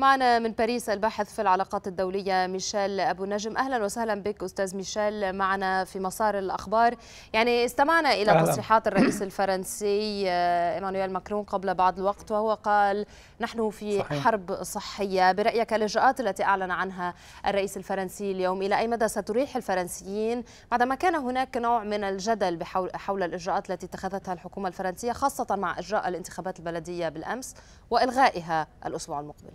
معنا من باريس الباحث في العلاقات الدولية ميشيل أبو نجم أهلا وسهلا بك أستاذ ميشيل معنا في مسار الأخبار يعني استمعنا إلى أهلا. تصريحات الرئيس الفرنسي آه، إيمانويل ماكرون قبل بعض الوقت وهو قال نحن في صحيح. حرب صحية برأيك الإجراءات التي أعلن عنها الرئيس الفرنسي اليوم إلى أي مدى ستريح الفرنسيين بعدما كان هناك نوع من الجدل حول الإجراءات التي اتخذتها الحكومة الفرنسية خاصة مع إجراء الانتخابات البلدية بالأمس وإلغائها الأسبوع المقبل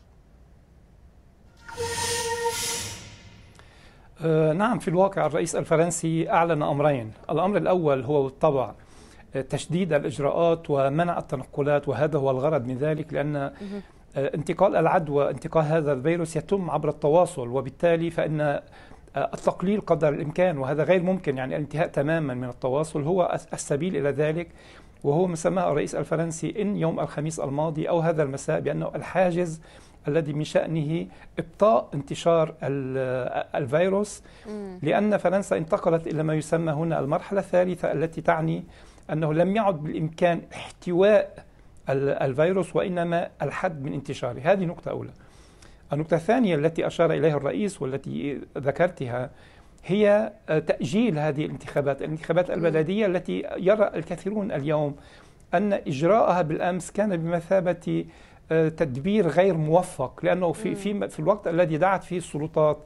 آه، نعم في الواقع الرئيس الفرنسي أعلن أمرين الأمر الأول هو بالطبع آه، تشديد الإجراءات ومنع التنقلات وهذا هو الغرض من ذلك لأن آه، انتقال العدوى انتقال هذا الفيروس يتم عبر التواصل وبالتالي فإن التقليل قدر الإمكان وهذا غير ممكن يعني الانتهاء تماما من التواصل هو السبيل إلى ذلك وهو ما سماه الرئيس الفرنسي إن يوم الخميس الماضي أو هذا المساء بأنه الحاجز الذي من شأنه إبطاء انتشار الفيروس لأن فرنسا انتقلت إلى ما يسمى هنا المرحلة الثالثة التي تعني أنه لم يعد بالإمكان احتواء الفيروس وإنما الحد من انتشاره هذه نقطة أولى النقطة الثانية التي أشار إليها الرئيس والتي ذكرتها هي آه، تأجيل هذه الانتخابات الانتخابات البلدية التي يرى الكثيرون اليوم أن إجراءها بالأمس كان بمثابة آه، تدبير غير موفق لانه في في في الوقت الذي دعت فيه السلطات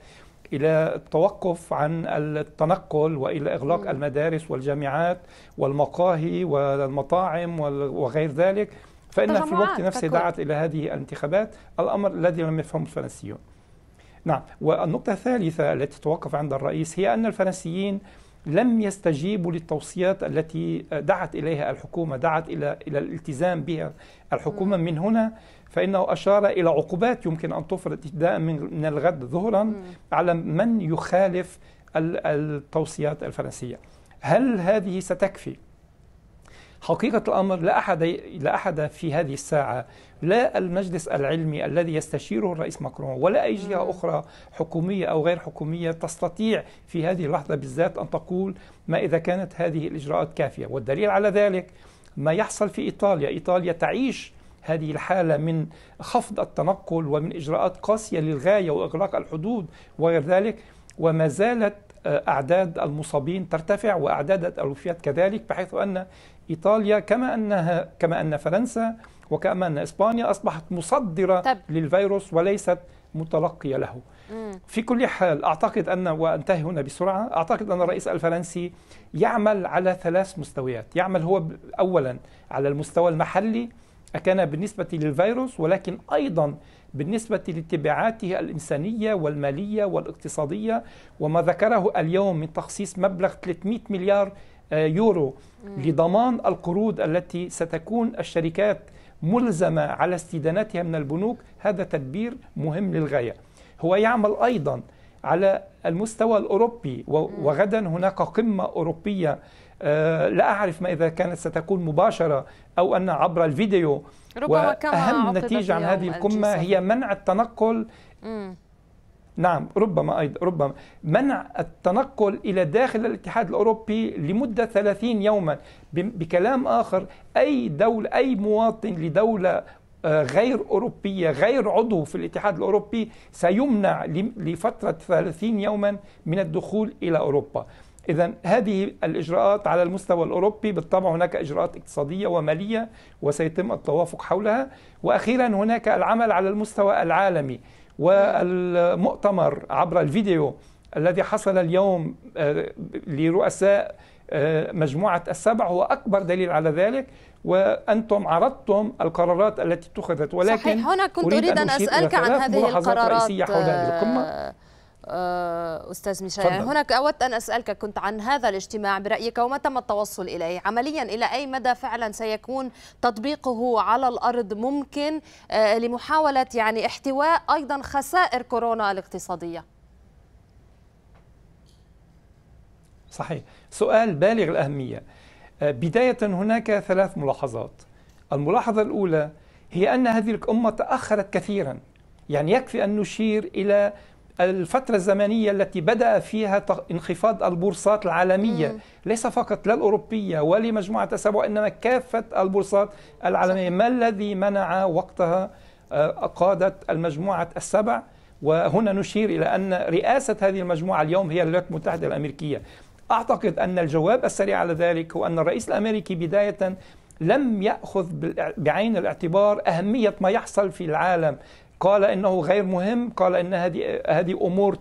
الى التوقف عن التنقل والى اغلاق م. المدارس والجامعات والمقاهي والمطاعم وغير ذلك فان في الوقت نفسه دعت الى هذه الانتخابات الامر الذي لم يفهمه الفرنسيون. نعم والنقطه الثالثه التي توقف عند الرئيس هي ان الفرنسيين لم يستجيبوا للتوصيات التي دعت اليها الحكومه، دعت الى الى الالتزام بها الحكومه من هنا فانه اشار الى عقوبات يمكن ان تفرض ابتداء من الغد ظهرا على من يخالف التوصيات الفرنسيه. هل هذه ستكفي؟ حقيقة الأمر لا أحد لا أحد في هذه الساعة لا المجلس العلمي الذي يستشيره الرئيس ماكرون ولا أي جهة أخرى حكومية أو غير حكومية تستطيع في هذه اللحظة بالذات أن تقول ما إذا كانت هذه الإجراءات كافية والدليل على ذلك ما يحصل في إيطاليا إيطاليا تعيش هذه الحالة من خفض التنقل ومن إجراءات قاسية للغاية وإغلاق الحدود وغير ذلك وما زالت آه، أعداد المصابين ترتفع وأعداد الوفيات كذلك بحيث أن إيطاليا كما أنها كما أن فرنسا وكما أن إسبانيا أصبحت مصدرة طب. للفيروس وليست متلقية له مم. في كل حال أعتقد أن وأنتهي هنا بسرعة أعتقد أن الرئيس الفرنسي يعمل على ثلاث مستويات يعمل هو أولا على المستوى المحلي أكان بالنسبة للفيروس ولكن أيضا بالنسبة لتبعاته الإنسانية والمالية والاقتصادية وما ذكره اليوم من تخصيص مبلغ 300 مليار آه، يورو لضمان القروض التي ستكون الشركات ملزمة على استدانتها من البنوك هذا تدبير مهم للغاية هو يعمل أيضا على المستوى الأوروبي وغدا هناك قمة أوروبية آه، لا أعرف ما إذا كانت ستكون مباشرة أو أن عبر الفيديو ربما وأهم نتيجة عن هذه القمة هي منع التنقل نعم ربما أيضا ربما منع التنقل إلى داخل الاتحاد الأوروبي لمدة 30 يوما بكلام آخر أي دولة أي مواطن لدولة آه، غير أوروبية غير عضو في الاتحاد الأوروبي سيمنع لفترة 30 يوما من الدخول إلى أوروبا إذا هذه الإجراءات على المستوى الأوروبي بالطبع هناك إجراءات اقتصادية ومالية وسيتم التوافق حولها وأخيرا هناك العمل على المستوى العالمي والمؤتمر عبر الفيديو الذي حصل اليوم آه، لرؤساء آه، مجموعة السبع هو أكبر دليل على ذلك وأنتم عرضتم القرارات التي اتخذت ولكن صحيح هنا كنت أريد أن, أن أسألك عن هذه القرارات حول هذه القمة آه، آه، استاذ ميشيل يعني هناك اود ان اسالك كنت عن هذا الاجتماع برايك وما تم التوصل اليه عمليا الى اي مدى فعلا سيكون تطبيقه على الارض ممكن آه، لمحاوله يعني احتواء ايضا خسائر كورونا الاقتصاديه صحيح سؤال بالغ الاهميه آه، بدايه هناك ثلاث ملاحظات الملاحظه الاولى هي ان هذه الامه تاخرت كثيرا يعني يكفي ان نشير الى الفترة الزمنية التي بدأ فيها انخفاض البورصات العالمية م. ليس فقط لا الأوروبية ولمجموعة السبع إنما كافة البورصات العالمية ما الذي منع وقتها آه، قادة المجموعة السبع وهنا نشير إلى أن رئاسة هذه المجموعة اليوم هي الولايات المتحدة الأمريكية أعتقد أن الجواب السريع على ذلك هو أن الرئيس الأمريكي بداية لم يأخذ بعين الاعتبار أهمية ما يحصل في العالم قال انه غير مهم قال ان هذه هذه امور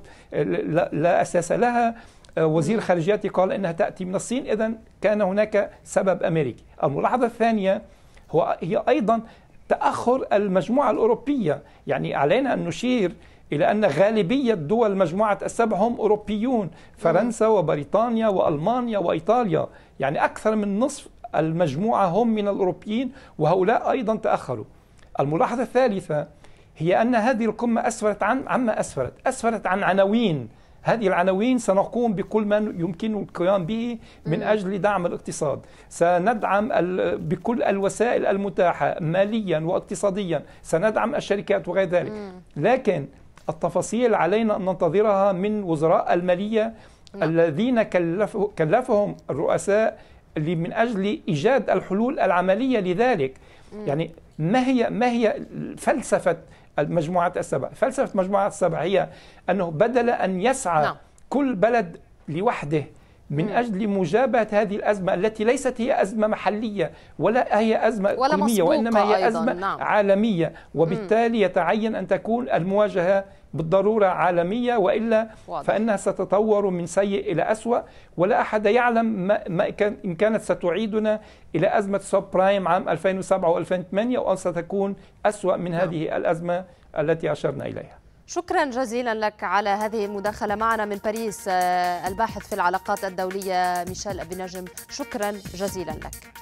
لا اساس لها وزير خارجيتي قال انها تاتي من الصين اذا كان هناك سبب امريكي الملاحظه الثانيه هو هي ايضا تاخر المجموعه الاوروبيه يعني علينا ان نشير إلى أن غالبية دول مجموعة السبع هم أوروبيون فرنسا وبريطانيا وألمانيا وإيطاليا يعني أكثر من نصف المجموعة هم من الأوروبيين وهؤلاء أيضا تأخروا الملاحظة الثالثة هي أن هذه القمة أسفرت عن عما أسفرت أسفرت عن عناوين هذه العناوين سنقوم بكل ما يمكن القيام به من أجل دعم الاقتصاد سندعم بكل الوسائل المتاحة ماليا واقتصاديا سندعم الشركات وغير ذلك لكن التفاصيل علينا أن ننتظرها من وزراء المالية الذين كلفهم الرؤساء من أجل إيجاد الحلول العملية لذلك يعني ما هي ما هي فلسفة المجموعات السبع فلسفة مجموعة السبع هي أنه بدل أن يسعى نعم. كل بلد لوحده من أجل مجابهة هذه الأزمة التي ليست هي أزمة محلية ولا هي أزمة ولا إقليمية وإنما هي أيضاً. أزمة نعم. عالمية وبالتالي يتعين أن تكون المواجهة بالضرورة عالمية وإلا واضح. فإنها ستتطور من سيء إلى أسوأ ولا أحد يعلم ما, ما كان إن كانت ستعيدنا إلى أزمة سوب برايم عام 2007 و2008 أو أن ستكون أسوأ من نعم. هذه الأزمة التي أشرنا إليها شكرا جزيلا لك على هذه المداخلة معنا من باريس آه، الباحث في العلاقات الدولية ميشيل أبي نجم شكرا جزيلا لك